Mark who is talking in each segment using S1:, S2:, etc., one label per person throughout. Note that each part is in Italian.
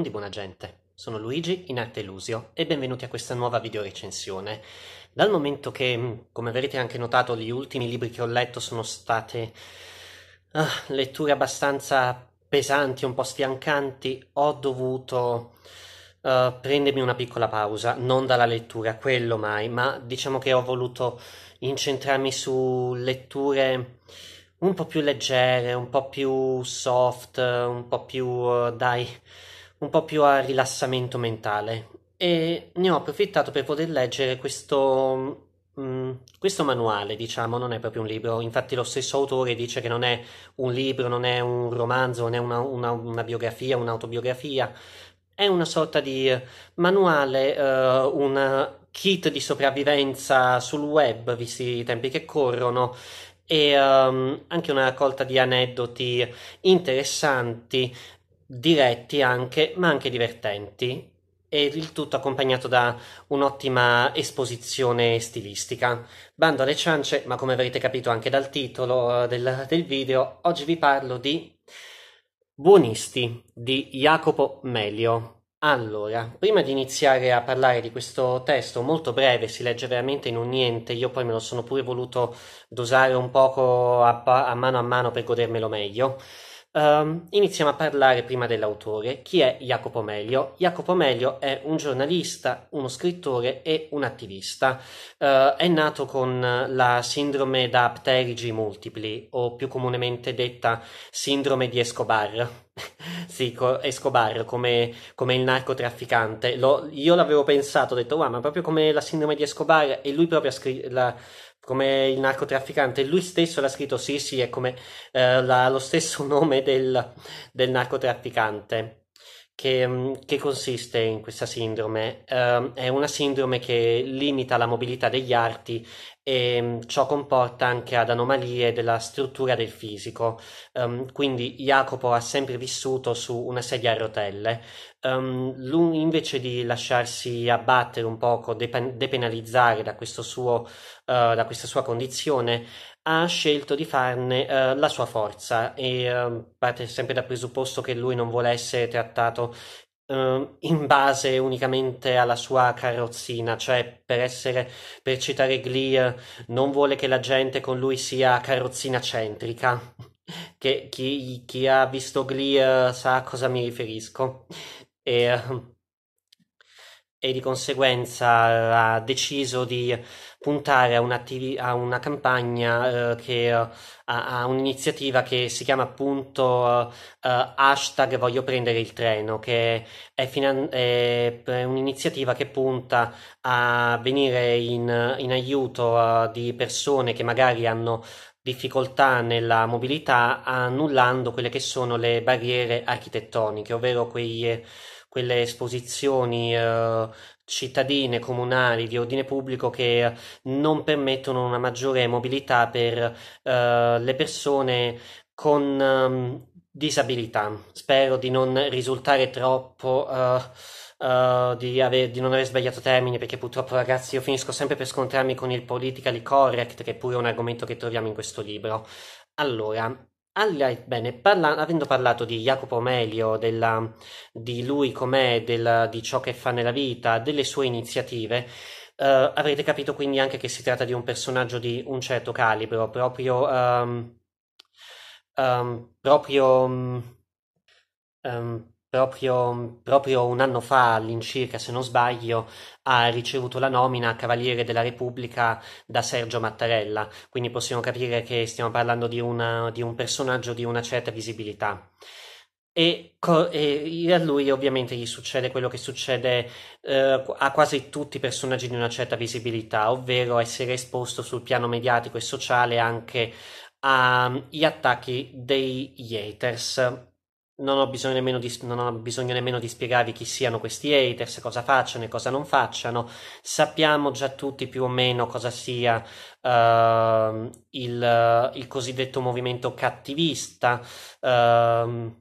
S1: di buona gente, sono Luigi in Arte Illusio e benvenuti a questa nuova videorecensione. Dal momento che, mm, come avrete anche notato, gli ultimi libri che ho letto sono state uh, letture abbastanza pesanti, un po' sfiancanti, ho dovuto uh, prendermi una piccola pausa, non dalla lettura, quello mai, ma diciamo che ho voluto incentrarmi su letture un po' più leggere, un po' più soft, un po' più, uh, dai un po' più a rilassamento mentale e ne ho approfittato per poter leggere questo, mh, mm, questo manuale, diciamo, non è proprio un libro, infatti lo stesso autore dice che non è un libro, non è un romanzo, non è una, una, una biografia, un'autobiografia, è una sorta di eh, manuale, uh, un kit di sopravvivenza sul web, visti i tempi che corrono, e um, anche una raccolta di aneddoti interessanti diretti anche, ma anche divertenti, e il tutto accompagnato da un'ottima esposizione stilistica. Bando alle ciance, ma come avrete capito anche dal titolo eh, del, del video, oggi vi parlo di Buonisti di Jacopo Melio. Allora, prima di iniziare a parlare di questo testo molto breve, si legge veramente in un niente, io poi me lo sono pure voluto dosare un poco a, a mano a mano per godermelo meglio. Um, iniziamo a parlare prima dell'autore. Chi è Jacopo Meglio? Jacopo Meglio è un giornalista, uno scrittore e un attivista. Uh, è nato con la sindrome da pterigi multipli, o più comunemente detta sindrome di Escobar. sì, Escobar come, come il narcotrafficante. Lo, io l'avevo pensato, ho detto, wow, ma proprio come la sindrome di Escobar, e lui proprio ha scritto come il narcotrafficante. Lui stesso l'ha scritto, sì, sì, è come eh, la, lo stesso nome del, del narcotrafficante. Che, mm, che, consiste in questa sindrome? Eh, è una sindrome che limita la mobilità degli arti e mm, ciò comporta anche ad anomalie della struttura del fisico. Um, quindi Jacopo ha sempre vissuto su una sedia a rotelle. Um, lui invece di lasciarsi abbattere un poco, depen- depenalizzare da, suo, uh, da questa sua condizione, ha scelto di farne eh, la sua forza e eh, parte sempre dal presupposto che lui non vuole essere trattato eh, in base unicamente alla sua carrozzina, cioè per, essere, per citare Glee, non vuole che la gente con lui sia carrozzina centrica. che chi, chi, ha visto Glee eh, sa a cosa mi riferisco. E, ehm, e di conseguenza ha deciso di puntare a, a una campagna eh, che uh, eh, ha un'iniziativa che si chiama appunto uh, uh, hashtag voglio prendere il treno, che è, è, è un'iniziativa che punta a venire in, in aiuto di persone che magari hanno difficoltà nella mobilità annullando quelle che sono le barriere architettoniche, ovvero quei quelle esposizioni eh, cittadine, comunali, di ordine pubblico che non permettono una maggiore mobilità per eh, le persone con um, disabilità. Spero di non risultare troppo. Uh, Uh, di, ave- di, non aver sbagliato termini, perché purtroppo, ragazzi, io finisco sempre per scontrarmi con il politically correct, che è pure un argomento che troviamo in questo libro. Allora, allora, ah, bene, parla- avendo parlato di Jacopo Melio, della- di lui com'è, della- di ciò che fa nella vita, delle sue iniziative, eh, avrete capito quindi anche che si tratta di un personaggio di un certo calibro, proprio, um, um, proprio um, proprio, proprio un anno fa all'incirca, se non sbaglio, ha ricevuto la nomina a Cavaliere della Repubblica da Sergio Mattarella, quindi possiamo capire che stiamo parlando di, una, di un personaggio di una certa visibilità. E, e, a lui ovviamente gli succede quello che succede eh, a quasi tutti i personaggi di una certa visibilità, ovvero essere esposto sul piano mediatico e sociale anche agli attacchi dei haters non ho, bisogno nemmeno di, bisogno nemmeno di spiegarvi chi siano questi haters, cosa facciano e cosa non facciano. Sappiamo già tutti più o meno cosa sia uh, il, il, cosiddetto movimento cattivista. Uh,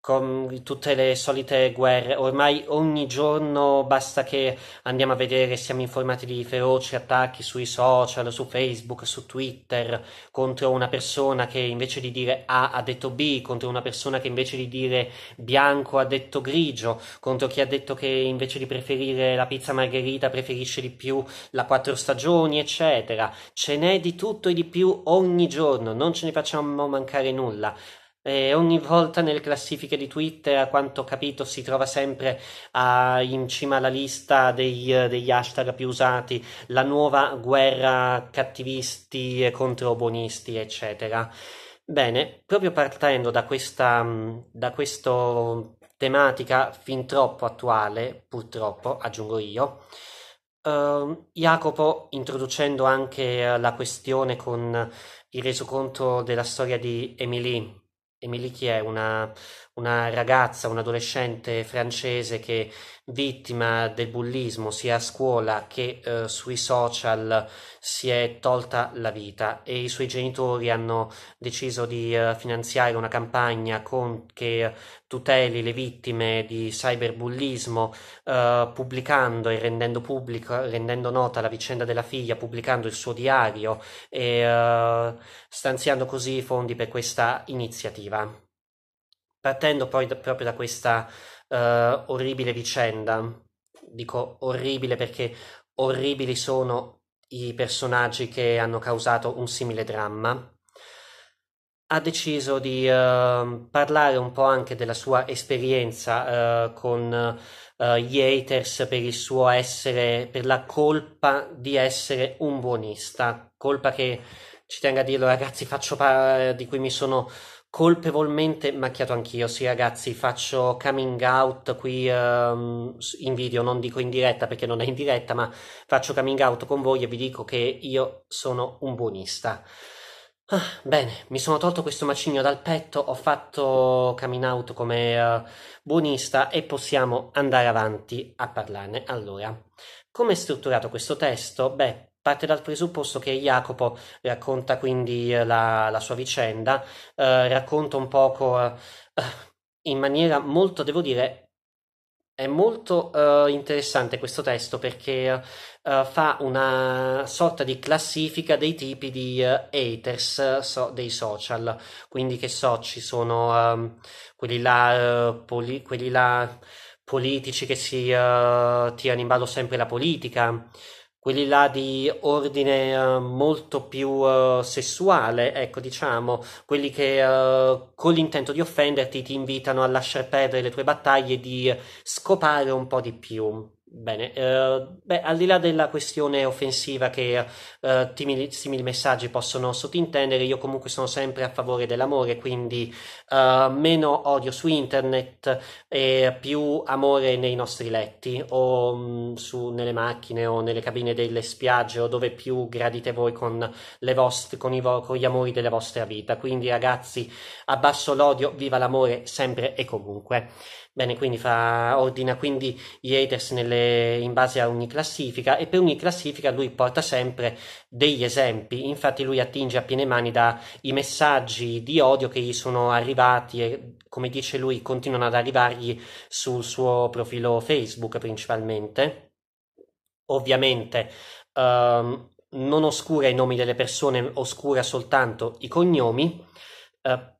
S1: con tutte le solite guerre. Ormai ogni giorno basta che andiamo a vedere, siamo informati di feroci attacchi sui social, su Facebook, su Twitter, contro una persona che invece di dire A ha detto B, contro una persona che invece di dire bianco ha detto grigio, contro chi ha detto che invece di preferire la pizza margherita preferisce di più la quattro stagioni, eccetera. Ce n'è di tutto e di più ogni giorno, non ce ne facciamo mancare nulla. E ogni volta nelle classifiche di Twitter, a quanto ho capito, si trova sempre a, in cima alla lista dei, degli hashtag più usati, la nuova guerra cattivisti contro buonisti, eccetera. Bene, proprio partendo da questa, da questa tematica fin troppo attuale, purtroppo, aggiungo io, Uh, Jacopo, introducendo anche la questione con il resoconto della storia di Emily, Emilichi è una, una ragazza, un adolescente francese che vittima del bullismo sia a scuola che eh, sui social si è tolta la vita e i suoi genitori hanno deciso di eh, finanziare una campagna con, che tuteli le vittime di cyberbullismo eh, pubblicando e rendendo pubblico rendendo nota la vicenda della figlia pubblicando il suo diario e eh, stanziando così i fondi per questa iniziativa partendo poi da, proprio da questa uh, orribile vicenda. Dico orribile perché orribili sono i personaggi che hanno causato un simile dramma. Ha deciso di uh, parlare un po' anche della sua esperienza uh, con eh, gli haters per il suo essere, per la colpa di essere un buonista, colpa che ci tengo a dirlo ragazzi, faccio par- di cui mi sono colpevolmente macchiato anch'io. Sì, ragazzi, faccio coming out qui um, in video, non dico in diretta perché non è in diretta, ma faccio coming out con voi e vi dico che io sono un buonista. Ah, bene, mi sono tolto questo macigno dal petto, ho fatto coming out come uh, buonista e possiamo andare avanti a parlarne. Allora, come è strutturato questo testo? Beh, Parte dal presupposto che Jacopo racconta quindi eh, la, la sua vicenda, eh, racconta un poco eh, eh, in maniera molto, devo dire, è molto eh, interessante questo testo perché eh, fa una sorta di classifica dei tipi di haters so, dei social, quindi che so, ci sono ehm, quelli là, poli, quelli là politici che si tirano in ballo sempre la politica, quelli là di ordine uh, molto più uh, sessuale, ecco diciamo, quelli che uh, con l'intento di offenderti ti invitano a lasciar perdere le tue battaglie, e di scopare un po' di più. Bene, eh, beh, al di là della questione offensiva che eh, timili, simili messaggi possono sottintendere, io comunque sono sempre a favore dell'amore, quindi eh, meno odio su internet e più amore nei nostri letti o mh, mm, su, nelle macchine o nelle cabine delle spiagge o dove più gradite voi con, vostre, con, i, con gli amori della vostra vita. Quindi ragazzi, abbasso l'odio, viva l'amore sempre e comunque. Bene, quindi fa, ordina quindi gli haters nelle, in base a ogni classifica e per ogni classifica lui porta sempre degli esempi. Infatti lui attinge a piene mani dai messaggi di odio che gli sono arrivati e come dice lui continuano ad arrivargli sul suo profilo Facebook principalmente. Ovviamente um, non oscura i nomi delle persone, oscura soltanto i cognomi. Uh,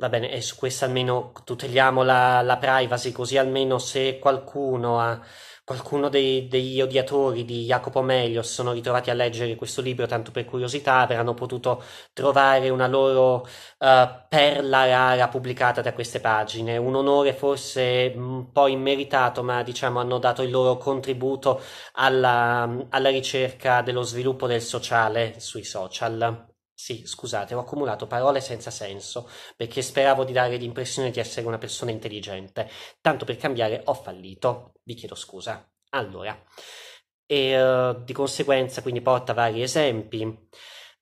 S1: Va bene, e su questo almeno tuteliamo la, la privacy, così almeno se qualcuno, ha, qualcuno dei, degli odiatori di Jacopo Meglio si sono ritrovati a leggere questo libro, tanto per curiosità, avranno potuto trovare una loro uh, perla rara pubblicata da queste pagine. Un onore forse un po' immeritato, ma diciamo hanno dato il loro contributo alla, alla ricerca dello sviluppo del sociale sui social. Sì, scusate, ho accumulato parole senza senso, perché speravo di dare l'impressione di essere una persona intelligente. Tanto per cambiare ho fallito. Vi chiedo scusa. Allora, e uh, di conseguenza quindi porta vari esempi.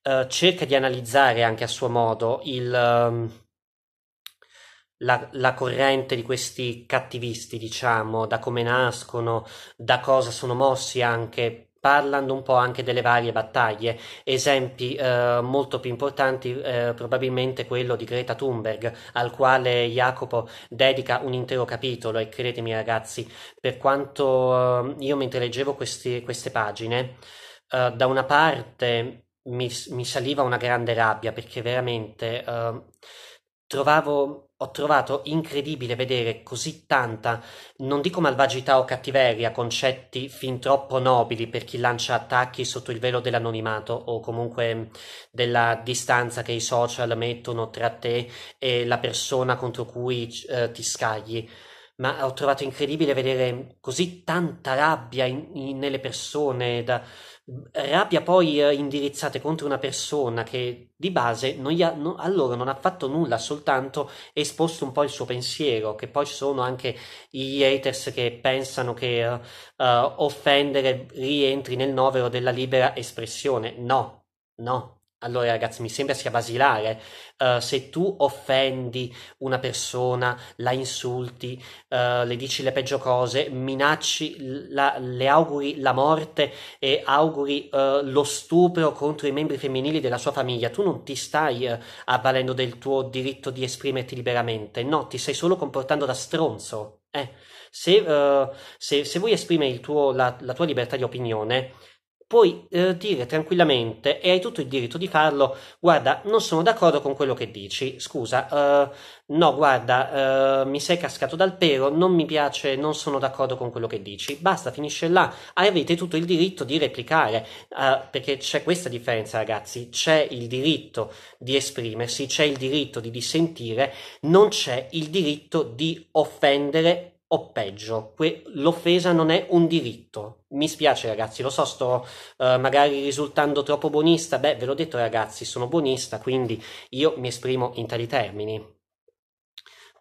S1: Uh, cerca di analizzare anche a suo modo il, uh, la, la, corrente di questi cattivisti, diciamo, da come nascono, da cosa sono mossi anche parlando un po' anche delle varie battaglie, esempi eh, molto più importanti eh, probabilmente quello di Greta Thunberg, al quale Jacopo dedica un intero capitolo e credetemi ragazzi, per quanto eh, io mentre leggevo questi, queste pagine, eh, da una parte mi, mi, saliva una grande rabbia perché veramente eh, trovavo, ho trovato incredibile vedere così tanta, non dico malvagità o cattiveria, concetti fin troppo nobili per chi lancia attacchi sotto il velo dell'anonimato o comunque della distanza che i social mettono tra te e la persona contro cui eh, ti scagli. Ma ho trovato incredibile vedere così tanta rabbia in, in, nelle persone da, rabbia poi eh, indirizzate contro una persona che di base non ha, no, a loro non ha fatto nulla, ha soltanto esposto un po' il suo pensiero, che poi ci sono anche i haters che pensano che uh, offendere rientri nel novero della libera espressione. No, no, allora, ragazzi, mi sembra sia basilare. Uh, se tu offendi una persona, la insulti, uh, le dici le peggio cose, minacci, la, le auguri la morte e auguri uh, lo stupro contro i membri femminili della sua famiglia, tu non ti stai avvalendo del tuo diritto di esprimerti liberamente, no, ti stai solo comportando da stronzo. Eh, se, se, se, vuoi esprimere tuo, la, la tua libertà di opinione, puoi eh, dire tranquillamente e hai tutto il diritto di farlo, guarda, non sono d'accordo con quello che dici, scusa, eh, no, guarda, eh, mi sei cascato dal pero, non mi piace, non sono d'accordo con quello che dici, basta, finisce là, avete tutto il diritto di replicare, eh, perché c'è questa differenza ragazzi, c'è il diritto di esprimersi, c'è il diritto di dissentire, non c'è il diritto di offendere o peggio, que- l'offesa non è un diritto. Mi spiace ragazzi, lo so, sto eh, magari risultando troppo buonista, beh ve l'ho detto ragazzi, sono buonista, quindi io mi esprimo in tali termini.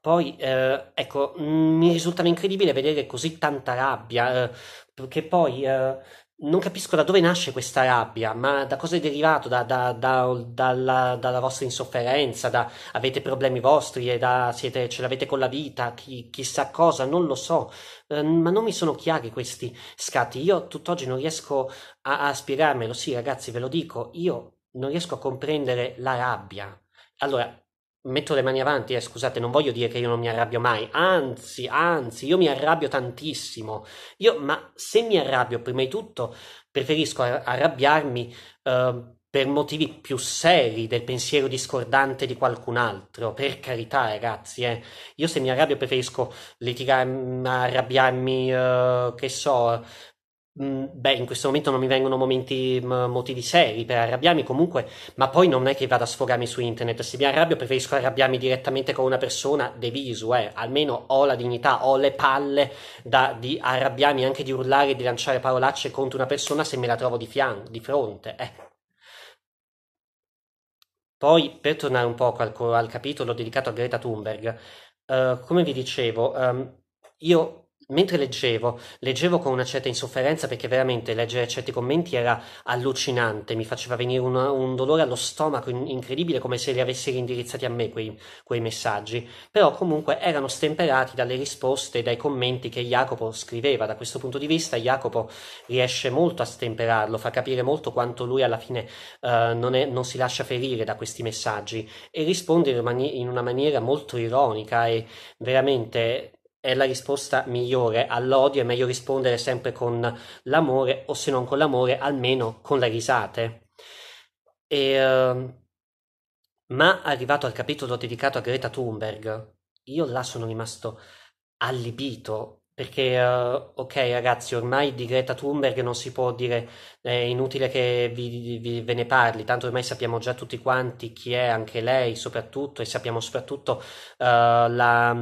S1: Poi, eh, ecco, mm, mi risultava incredibile vedere così tanta rabbia, eh, perché poi eh, non capisco da dove nasce questa rabbia, ma da cosa è derivato? Da, da, da, dalla, dalla, vostra insofferenza, Da, avete problemi vostri e da, siete, ce l'avete con la vita, chi, chissà cosa, non lo so. Eh, ma non mi sono chiari questi scatti. Io tutt'oggi non riesco a, a spiegarmelo. Sì, ragazzi, ve lo dico, io non riesco a comprendere la rabbia. Allora, metto le mani avanti, eh, scusate, non voglio dire che io non mi arrabbio mai, anzi, anzi, io mi arrabbio tantissimo. Io, ma se mi arrabbio, prima di tutto, preferisco arrabbiarmi eh, per motivi più seri del pensiero discordante di qualcun altro. Per carità, eh, ragazzi, eh. io se mi arrabbio preferisco litigarmi, arrabbiarmi, eh, che so, Mm, beh, in questo momento non mi vengono momenti, motivi seri per arrabbiarmi comunque, ma poi non è che vado a sfogarmi su internet. Se mi arrabbio, preferisco arrabbiarmi direttamente con una persona, deviso, eh. Almeno ho la dignità, ho le palle da, di arrabbiarmi, anche di urlare e di lanciare parolacce contro una persona se me la trovo di fianco, di fronte, eh. Poi, per tornare un po' al, al capitolo dedicato a Greta Thunberg, uh, come vi dicevo, um, io Mentre leggevo, leggevo con una certa insofferenza perché veramente leggere certi commenti era allucinante, mi faceva venire un, un dolore allo stomaco incredibile come se li avessi indirizzati a me quei, quei, messaggi, però comunque erano stemperati dalle risposte dai commenti che Jacopo scriveva. Da questo punto di vista Jacopo riesce molto a stemperarlo, fa capire molto quanto lui alla fine uh, non, è, non, si lascia ferire da questi messaggi e risponde in una maniera molto ironica e veramente è la risposta migliore all'odio, è meglio rispondere sempre con l'amore o se non con l'amore almeno con le risate. E, ehm, ma arrivato al capitolo dedicato a Greta Thunberg, io là sono rimasto allibito perché, uh, ok ragazzi, ormai di Greta Thunberg non si può dire, è inutile che vi, vi, ve ne parli, tanto ormai sappiamo già tutti quanti chi è, anche lei soprattutto, e sappiamo soprattutto uh, la,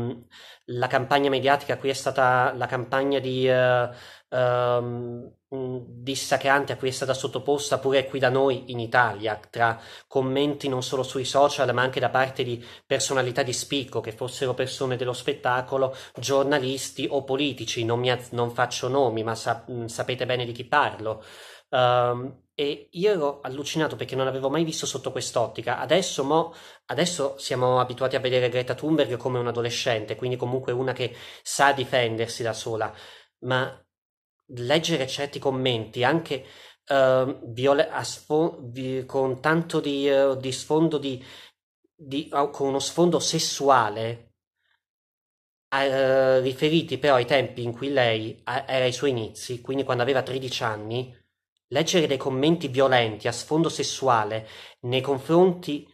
S1: la campagna mediatica qui è stata la campagna di, uh, um, dissacrante a cui è stata sottoposta pure qui da noi in Italia, tra commenti non solo sui social ma anche da parte di personalità di spicco, che fossero persone dello spettacolo, giornalisti o politici, non, mi, non faccio nomi ma sa, sapete bene di chi parlo. Um, e io ero allucinato perché non l'avevo mai visto sotto quest'ottica. Adesso, mo, adesso, siamo abituati a vedere Greta Thunberg come un'adolescente, quindi comunque una che sa difendersi da sola, ma leggere certi commenti anche uh, ehm, viol- sfo- vi- con tanto di, uh, di sfondo di, di, uh, con uno sfondo sessuale eh, riferiti però ai tempi in cui lei era ai suoi inizi, quindi quando aveva 13 anni leggere dei commenti violenti a sfondo sessuale nei confronti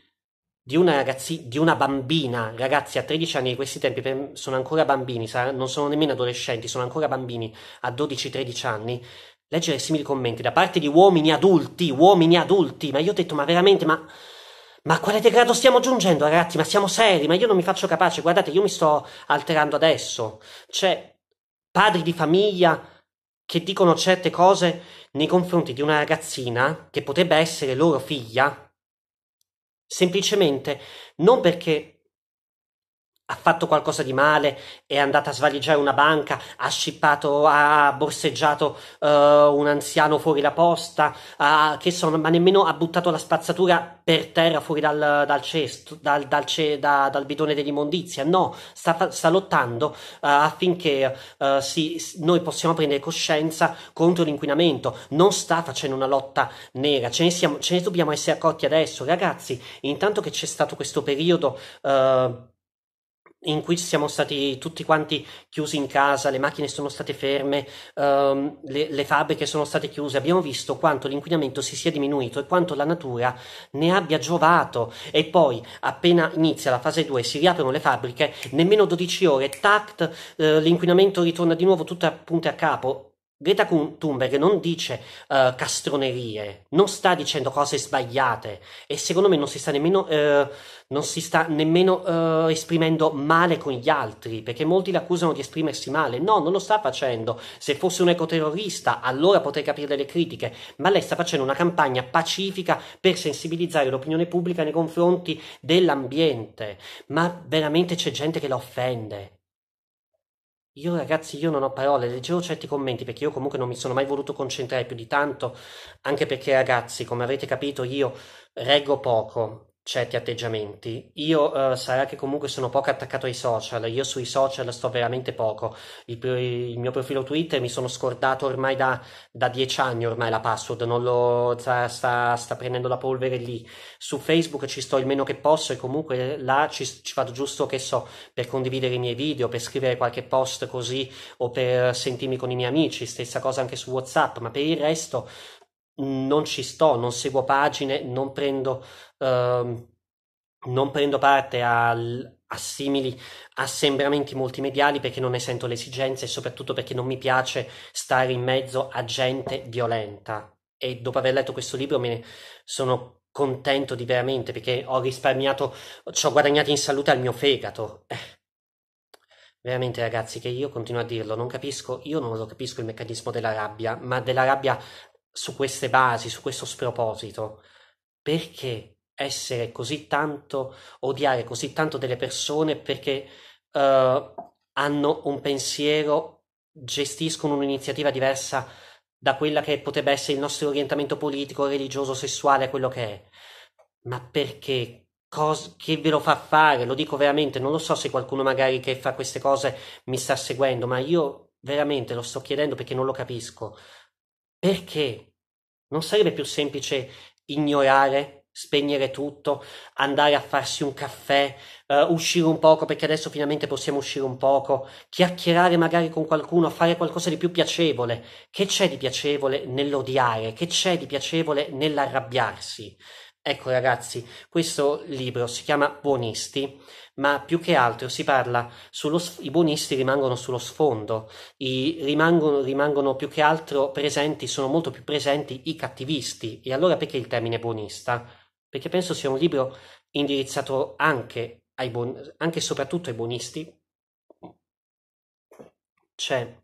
S1: di una, ragazzi, di una bambina, ragazzi a 13 anni di questi tempi per, sono ancora bambini, sar- non sono nemmeno adolescenti, sono ancora bambini a 12-13 anni, leggere simili commenti da parte di uomini adulti, uomini adulti, ma io ho detto ma veramente, ma, ma a quale degrado stiamo giungendo ragazzi, ma siamo seri, ma io non mi faccio capace, guardate io mi sto alterando adesso, C'è padri di famiglia che dicono certe cose nei confronti di una ragazzina che potrebbe essere loro figlia, semplicemente non perché ha fatto qualcosa di male, è andata a svaligiare una banca, ha scippato, ha borseggiato uh, un anziano fuori la posta, uh, che sono, ma nemmeno ha buttato la spazzatura per terra fuori dal, dal cesto, dal, dal, ce, da, dal bidone dell'immondizia. No, sta, sta lottando uh, affinché eh, si, noi possiamo prendere coscienza contro l'inquinamento. Non sta facendo una lotta nera, ce ne, siamo, ce ne dobbiamo essere accorti adesso, ragazzi. Intanto che c'è stato questo periodo in cui siamo stati tutti quanti chiusi in casa, le macchine sono state ferme, um, le, le, fabbriche sono state chiuse, abbiamo visto quanto l'inquinamento si sia diminuito e quanto la natura ne abbia giovato. E poi, appena inizia la fase 2, si riaprono le fabbriche, nemmeno 12 ore, tact, eh, l'inquinamento ritorna di nuovo tutto a punte a capo Greta Thunberg non dice uh, castronerie, non sta dicendo cose sbagliate e secondo me non si sta nemmeno, uh, non si sta nemmeno uh, esprimendo male con gli altri perché molti l'accusano di esprimersi male. No, non lo sta facendo. Se fosse un ecoterrorista allora potrei capire delle critiche, ma lei sta facendo una campagna pacifica per sensibilizzare l'opinione pubblica nei confronti dell'ambiente. Ma veramente c'è gente che la offende io ragazzi, io non ho parole, leggevo certi commenti perché io comunque non mi sono mai voluto concentrare più di tanto, anche perché ragazzi, come avete capito, io reggo poco, certi atteggiamenti. Io eh, sarà che comunque sono poco attaccato ai social, io sui social sto veramente poco. Il, il mio profilo Twitter mi sono scordato ormai da, da dieci anni ormai la password, non lo, sta, sta, sta, prendendo la polvere lì. Su Facebook ci sto il meno che posso e comunque là ci, ci vado giusto, che so, per condividere i miei video, per scrivere qualche post così o per sentirmi con i miei amici, stessa cosa anche su WhatsApp, ma per il resto non ci sto, non seguo pagine, non prendo, ehm, non prendo parte al, a simili assembramenti multimediali perché non ne sento le esigenze e soprattutto perché non mi piace stare in mezzo a gente violenta. E dopo aver letto questo libro me ne sono contento di veramente perché ho risparmiato, ci ho guadagnato in salute al mio fegato. Eh, veramente ragazzi, che io continuo a dirlo, non capisco, io non lo capisco il meccanismo della rabbia, ma della rabbia su queste basi, su questo sproposito? Perché essere così tanto, odiare così tanto delle persone perché uh, hanno un pensiero, gestiscono un'iniziativa diversa da quella che potrebbe essere il nostro orientamento politico, religioso, sessuale, quello che è. Ma perché? Cos- che ve lo fa fare? Lo dico veramente, non lo so se qualcuno magari che fa queste cose mi sta seguendo, ma io veramente lo sto chiedendo perché non lo capisco. Perché? Non sarebbe più semplice ignorare, spegnere tutto, andare a farsi un caffè, uh, uscire un poco perché adesso finalmente possiamo uscire un poco, chiacchierare magari con qualcuno, fare qualcosa di più piacevole. Che c'è di piacevole nell'odiare? Che c'è di piacevole nell'arrabbiarsi? Ecco ragazzi, questo libro si chiama Buonisti, ma più che altro si parla sullo i buonisti rimangono sullo sfondo, i, rimangono, rimangono più che altro presenti, sono molto più presenti i cattivisti. E allora perché il termine buonista? Perché penso sia un libro indirizzato anche, ai buon, anche e soprattutto ai buonisti. C'è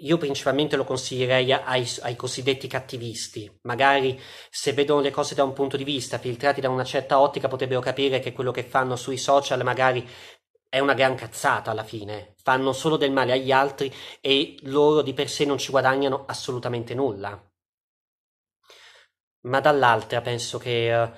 S1: io principalmente lo consiglierei ai, ai, cosiddetti cattivisti. Magari se vedono le cose da un punto di vista, filtrati da una certa ottica, potrebbero capire che quello che fanno sui social magari è una gran cazzata alla fine. Fanno solo del male agli altri e loro di per sé non ci guadagnano assolutamente nulla. Ma dall'altra penso che uh,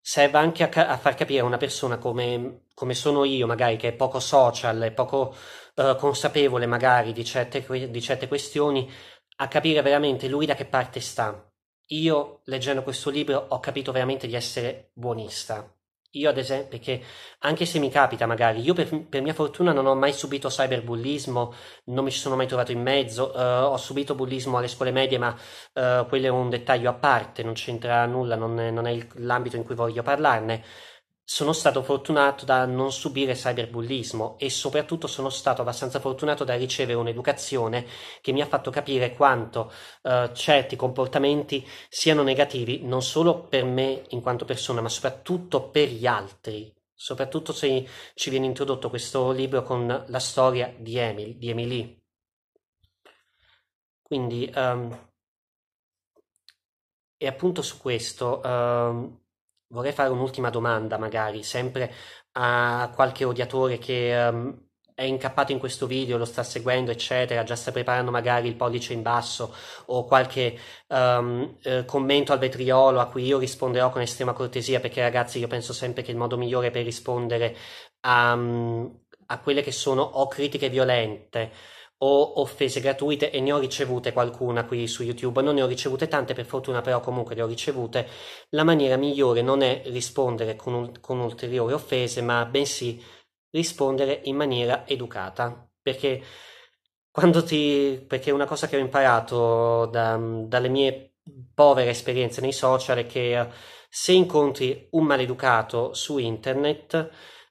S1: serva anche a, ca- a, far capire a una persona come, come sono io, magari che è poco social, è poco eh, consapevole magari di certe, di certe questioni, a capire veramente lui da che parte sta. Io leggendo questo libro ho capito veramente di essere buonista. Io ad esempio, perché anche se mi capita magari, io per, per mia fortuna non ho mai subito cyberbullismo, non mi ci sono mai trovato in mezzo, uh, ho subito bullismo alle scuole medie, ma uh, quello è un dettaglio a parte, non c'entra nulla, non è, non è il, l'ambito in cui voglio parlarne sono stato fortunato da non subire cyberbullismo e soprattutto sono stato abbastanza fortunato da ricevere un'educazione che mi ha fatto capire quanto eh, certi comportamenti siano negativi non solo per me in quanto persona, ma soprattutto per gli altri. Soprattutto se ci viene introdotto questo libro con la storia di, Emil, di Emily. Quindi, um, e appunto su questo. Um, vorrei fare un'ultima domanda, magari sempre a qualche odiatore che um, è incappato in questo video, lo sta seguendo, eccetera, già sta preparando magari il pollice in basso o qualche um, eh, commento al vetriolo a cui io risponderò con estrema cortesia, perché ragazzi io penso sempre che il modo migliore per rispondere a, mm, a quelle che sono o critiche violente ho offese gratuite e ne ho ricevute qualcuna qui su YouTube, non ne ho ricevute tante per fortuna, però comunque le ho ricevute. La maniera migliore non è rispondere con, un, con ulteriori offese, ma bensì rispondere in maniera educata, perché quando ti perché una cosa che ho imparato da, dalle mie povere esperienze nei social è che eh, se incontri un maleducato su internet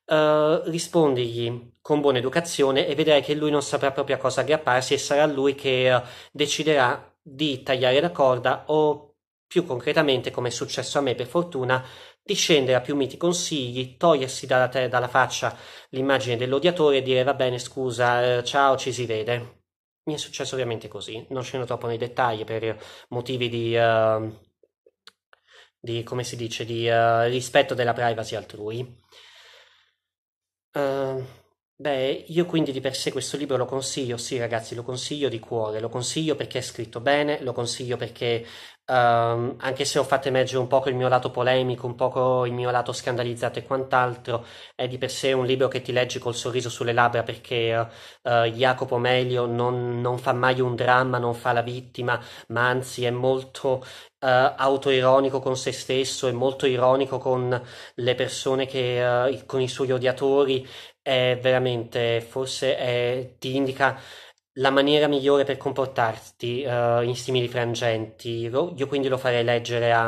S1: Uh, eh, rispondigli con buona educazione e vedrai che lui non saprà proprio a cosa aggrapparsi e sarà lui che uh, deciderà di tagliare la corda o più concretamente, come è successo a me per fortuna, di scendere a più miti consigli, togliersi dalla, te- dalla faccia l'immagine dell'odiatore e dire va bene scusa, eh, ciao, ci si vede. Mi è successo ovviamente così, non scendo troppo nei dettagli per motivi di, uh, di come si dice, di eh, rispetto della privacy altrui. Ehm, beh, io quindi di per sé questo libro lo consiglio, sì ragazzi, lo consiglio di cuore, lo consiglio perché è scritto bene, lo consiglio perché Um, anche se ho fatto emergere un poco il mio lato polemico, un poco il mio lato scandalizzato e quant'altro, è di per sé un libro che ti leggi col sorriso sulle labbra perché uh, Jacopo Melio non, non, fa mai un dramma, non fa la vittima, ma anzi è molto uh, autoironico con se stesso, è molto ironico con le persone che, eh, con i suoi odiatori, è veramente, forse è, ti indica la maniera migliore per comportarti uh, in simili frangenti. Io quindi lo farei leggere a,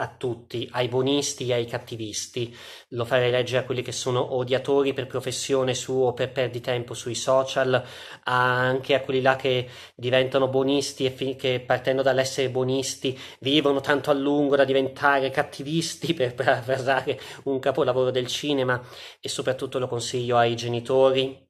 S1: a tutti, ai buonisti e ai cattivisti. Lo farei leggere a quelli che sono odiatori per professione su o per perditempo sui social, anche a quelli là che diventano buonisti e fi- che partendo dall'essere buonisti vivono tanto a lungo da diventare cattivisti, per parafrasare un capolavoro del cinema, e soprattutto lo consiglio ai genitori,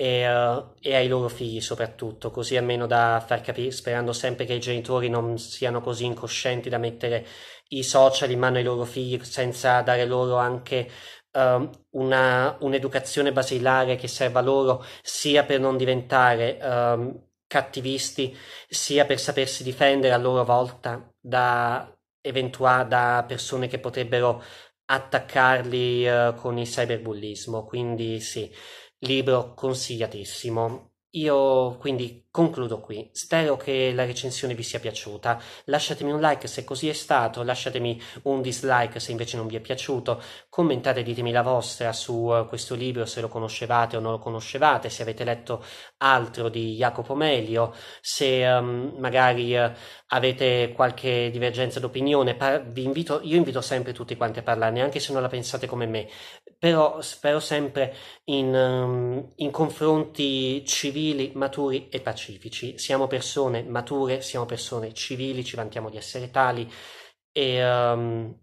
S1: eh, e, ai loro figli soprattutto, così almeno da far capire, sperando sempre che i genitori non siano così incoscienti da mettere i social in mano ai loro figli senza dare loro anche uh, una, un'educazione basilare che serva loro sia per non diventare uh, cattivisti, sia per sapersi difendere a loro volta da, eventua- da persone che potrebbero attaccarli eh, con il cyberbullismo. Quindi sì libro consigliatissimo. Io quindi concludo qui, spero che la recensione vi sia piaciuta, lasciatemi un like se così è stato, lasciatemi un dislike se invece non vi è piaciuto, commentate ditemi la vostra su eh, questo libro se lo conoscevate o non lo conoscevate, se avete letto altro di Jacopo Melio, se um, magari uh, avete qualche divergenza d'opinione, par- vi invito, io invito sempre tutti quanti a parlarne, anche se non la pensate come me, però spero sempre in, um, in, confronti civili, maturi e pacifici. Siamo persone mature, siamo persone civili, ci vantiamo di essere tali e, um,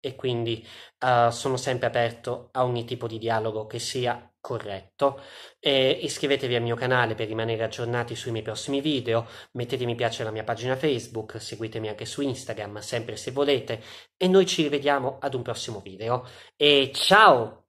S1: e quindi uh, sono sempre aperto a ogni tipo di dialogo che sia corretto e eh, iscrivetevi al mio canale per rimanere aggiornati sui miei prossimi video, mettete mi piace alla mia pagina Facebook, seguitemi anche su Instagram sempre se volete e noi ci rivediamo ad un prossimo video e ciao!